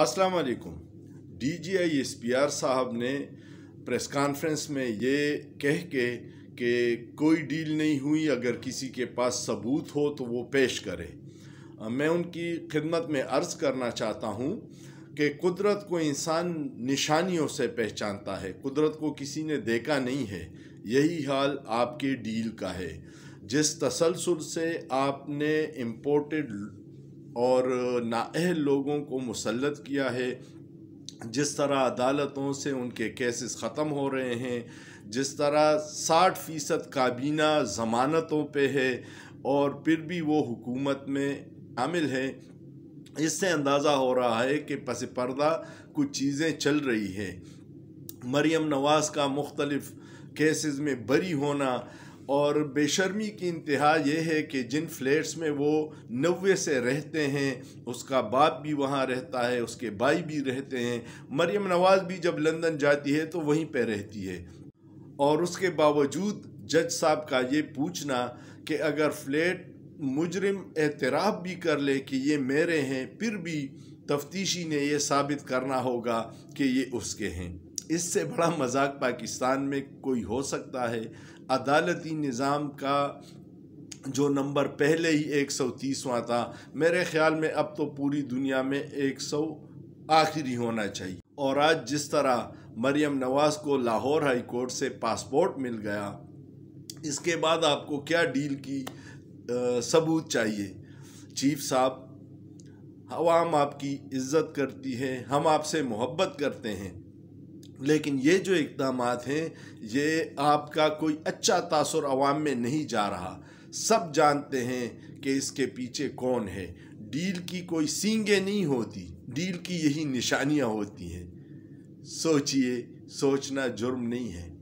अस्सलाम वालेकुम DJI SPR साहब ने प्रेस कॉन्फ्रेंस में ये कह के कि कोई डील नहीं हुई अगर किसी के पास सबूत हो तो वो पेश करे मैं उनकी खिदमत में अर्ज़ करना चाहता हूँ कि कुदरत को इंसान निशानियों से पहचानता है कुदरत को किसी ने देखा नहीं है यही हाल आपके डील का है जिस तसलसल से आपने इम्पोर्टेड और नाअहल लोगों को मुसलत किया है जिस तरह अदालतों से उनके केसेस ख़त्म हो रहे हैं जिस तरह साठ फ़ीसद काबीना ज़मानतों पे है और फिर भी वो हुकूमत में शामिल है इससे अंदाज़ा हो रहा है कि पस पर्दा कुछ चीज़ें चल रही है मरियम नवाज़ का मुख्तलफ़ केसेस में बरी होना और बेशर्मी की इंतहा यह है कि जिन फ्लैट्स में वो नवे से रहते हैं उसका बाप भी वहाँ रहता है उसके भाई भी रहते हैं मरियम नवाज़ भी जब लंदन जाती है तो वहीं पर रहती है और उसके बावजूद जज साहब का ये पूछना कि अगर फ्लैट मुजरम एतराफ़ भी कर ले कि ये मेरे हैं फिर भी तफ्तीशी ने यह साबित करना होगा कि ये उसके हैं इससे बड़ा मजाक पाकिस्तान में कोई हो सकता है अदालती निज़ाम का जो नंबर पहले ही एक सौ तीसवां था मेरे ख्याल में अब तो पूरी दुनिया में एक सौ आखिरी होना चाहिए और आज जिस तरह मरियम नवाज़ को लाहौर हाई कोर्ट से पासपोर्ट मिल गया इसके बाद आपको क्या डील की आ, सबूत चाहिए चीफ साहब आवाम आपकी इज्जत करती है हम आपसे मोहब्बत करते हैं लेकिन ये जो इकदाम हैं ये आपका कोई अच्छा तासर आवाम में नहीं जा रहा सब जानते हैं कि इसके पीछे कौन है डील की कोई सींगे नहीं होती डील की यही निशानियाँ होती हैं सोचिए सोचना जुर्म नहीं है